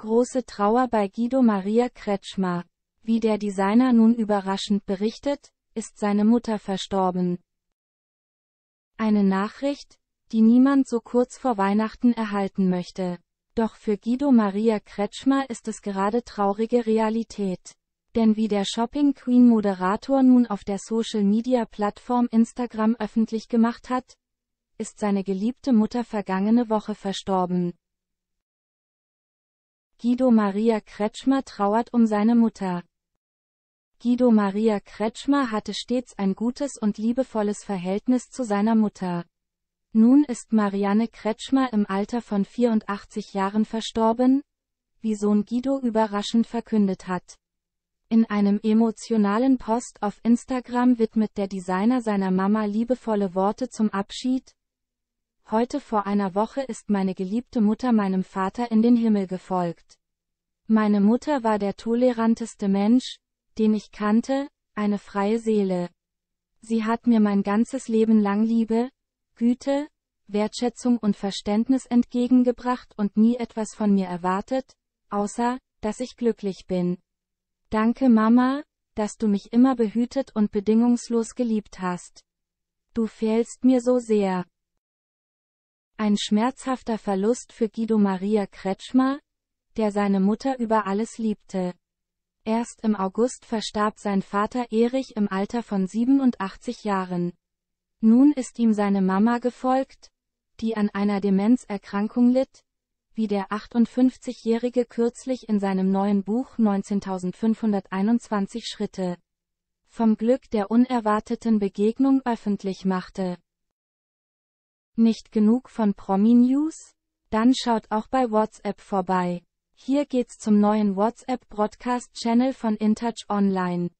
Große Trauer bei Guido Maria Kretschmer. Wie der Designer nun überraschend berichtet, ist seine Mutter verstorben. Eine Nachricht, die niemand so kurz vor Weihnachten erhalten möchte. Doch für Guido Maria Kretschmer ist es gerade traurige Realität. Denn wie der Shopping Queen Moderator nun auf der Social Media Plattform Instagram öffentlich gemacht hat, ist seine geliebte Mutter vergangene Woche verstorben. Guido Maria Kretschmer trauert um seine Mutter. Guido Maria Kretschmer hatte stets ein gutes und liebevolles Verhältnis zu seiner Mutter. Nun ist Marianne Kretschmer im Alter von 84 Jahren verstorben, wie Sohn Guido überraschend verkündet hat. In einem emotionalen Post auf Instagram widmet der Designer seiner Mama liebevolle Worte zum Abschied, Heute vor einer Woche ist meine geliebte Mutter meinem Vater in den Himmel gefolgt. Meine Mutter war der toleranteste Mensch, den ich kannte, eine freie Seele. Sie hat mir mein ganzes Leben lang Liebe, Güte, Wertschätzung und Verständnis entgegengebracht und nie etwas von mir erwartet, außer, dass ich glücklich bin. Danke Mama, dass du mich immer behütet und bedingungslos geliebt hast. Du fehlst mir so sehr. Ein schmerzhafter Verlust für Guido Maria Kretschmer, der seine Mutter über alles liebte. Erst im August verstarb sein Vater Erich im Alter von 87 Jahren. Nun ist ihm seine Mama gefolgt, die an einer Demenzerkrankung litt, wie der 58-Jährige kürzlich in seinem neuen Buch 19521 Schritte vom Glück der unerwarteten Begegnung öffentlich machte. Nicht genug von Promi-News? Dann schaut auch bei WhatsApp vorbei. Hier geht's zum neuen WhatsApp Broadcast Channel von InTouch Online.